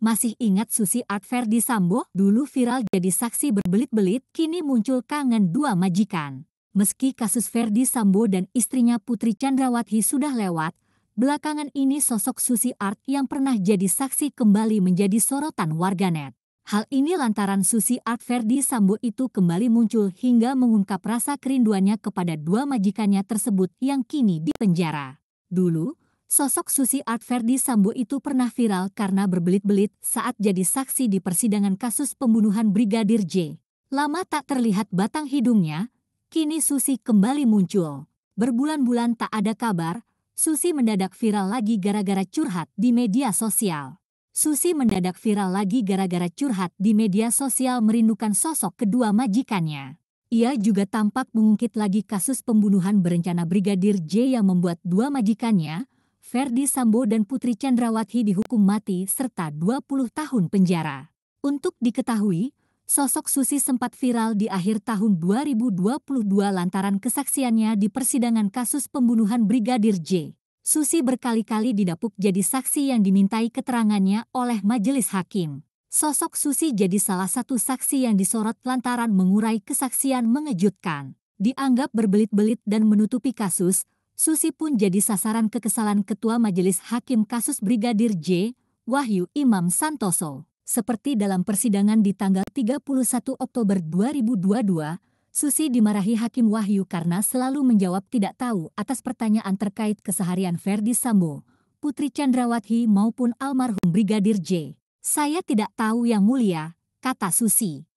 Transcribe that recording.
Masih ingat Susi Art Verdi Sambo? Dulu viral jadi saksi berbelit-belit, kini muncul kangen dua majikan. Meski kasus Verdi Sambo dan istrinya Putri Chandrawati sudah lewat, belakangan ini sosok Susi Art yang pernah jadi saksi kembali menjadi sorotan warganet. Hal ini lantaran Susi Art Verdi Sambo itu kembali muncul hingga mengungkap rasa kerinduannya kepada dua majikannya tersebut yang kini dipenjara. Dulu, Sosok Susi Art Verdi Sambo itu pernah viral karena berbelit-belit saat jadi saksi di persidangan kasus pembunuhan Brigadir J. Lama tak terlihat batang hidungnya, kini Susi kembali muncul. Berbulan-bulan tak ada kabar, Susi mendadak viral lagi gara-gara curhat di media sosial. Susi mendadak viral lagi gara-gara curhat di media sosial merindukan sosok kedua majikannya. Ia juga tampak mengungkit lagi kasus pembunuhan berencana Brigadir J yang membuat dua majikannya, Verdi Sambo dan Putri Chandrawati dihukum mati serta 20 tahun penjara. Untuk diketahui, sosok Susi sempat viral di akhir tahun 2022 lantaran kesaksiannya di persidangan kasus pembunuhan Brigadir J. Susi berkali-kali didapuk jadi saksi yang dimintai keterangannya oleh majelis hakim. Sosok Susi jadi salah satu saksi yang disorot lantaran mengurai kesaksian mengejutkan. Dianggap berbelit-belit dan menutupi kasus, Susi pun jadi sasaran kekesalan Ketua Majelis Hakim kasus Brigadir J, Wahyu Imam Santoso. Seperti dalam persidangan di tanggal 31 Oktober 2022, Susi dimarahi Hakim Wahyu karena selalu menjawab tidak tahu atas pertanyaan terkait keseharian Verdi Sambo, Putri Chandrawati maupun almarhum Brigadir J. Saya tidak tahu yang mulia, kata Susi.